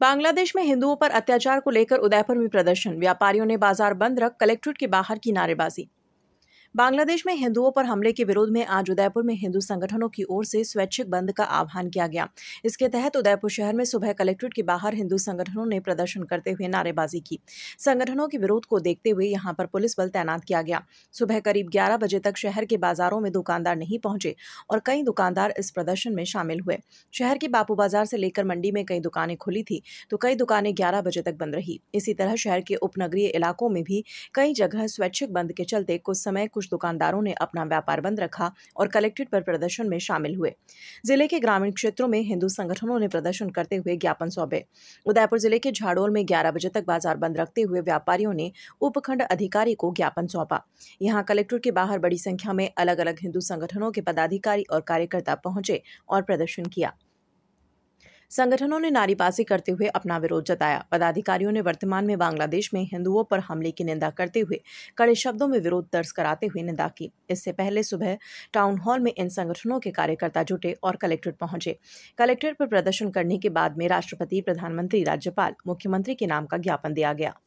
बांग्लादेश में हिंदुओं पर अत्याचार को लेकर उदयपुर में प्रदर्शन व्यापारियों ने बाजार बंद रख कलेक्ट्रेट के बाहर की नारेबाजी बांग्लादेश में हिंदुओं पर हमले के विरोध में आज उदयपुर में हिंदू संगठनों की ओर से स्वैच्छिक बंद का आह्वान किया गया इसके तहत उदयपुर शहर में सुबह कलेक्ट्रेट के बाहर हिंदू संगठनों ने प्रदर्शन करते हुए नारेबाजी की संगठनों के विरोध को देखते हुए यहाँ पर पुलिस बल तैनात किया गया सुबह करीब ग्यारह बजे तक शहर के बाजारों में दुकानदार नहीं पहुंचे और कई दुकानदार इस प्रदर्शन में शामिल हुए शहर के बापू बाजार से लेकर मंडी में कई दुकानें खुली थी तो कई दुकानें ग्यारह बजे तक बंद रही इसी तरह शहर के उपनगरीय इलाकों में भी कई जगह स्वैच्छिक बंद के चलते कुछ समय कुछ कुछ दुकानदारों ने अपना व्यापार बंद रखा और कलेक्ट्रेट पर प्रदर्शन में शामिल हुए जिले के ग्रामीण क्षेत्रों में हिंदू संगठनों ने प्रदर्शन करते हुए ज्ञापन सौंपे उदयपुर जिले के झाड़ोल में ग्यारह बजे तक बाजार बंद रखते हुए व्यापारियों ने उपखंड अधिकारी को ज्ञापन सौंपा यहाँ कलेक्ट्रेट के बाहर बड़ी संख्या में अलग अलग हिंदू संगठनों के पदाधिकारी और कार्यकर्ता पहुंचे और प्रदर्शन किया संगठनों ने नारीबाजी करते हुए अपना विरोध जताया पदाधिकारियों ने वर्तमान में बांग्लादेश में हिंदुओं पर हमले की निंदा करते हुए कड़े शब्दों में विरोध दर्ज कराते हुए निंदा की इससे पहले सुबह टाउन हॉल में इन संगठनों के कार्यकर्ता जुटे और कलेक्ट्रेट पहुंचे कलेक्ट्रेट पर प्रदर्शन करने के बाद में राष्ट्रपति प्रधानमंत्री राज्यपाल मुख्यमंत्री के नाम का ज्ञापन दिया गया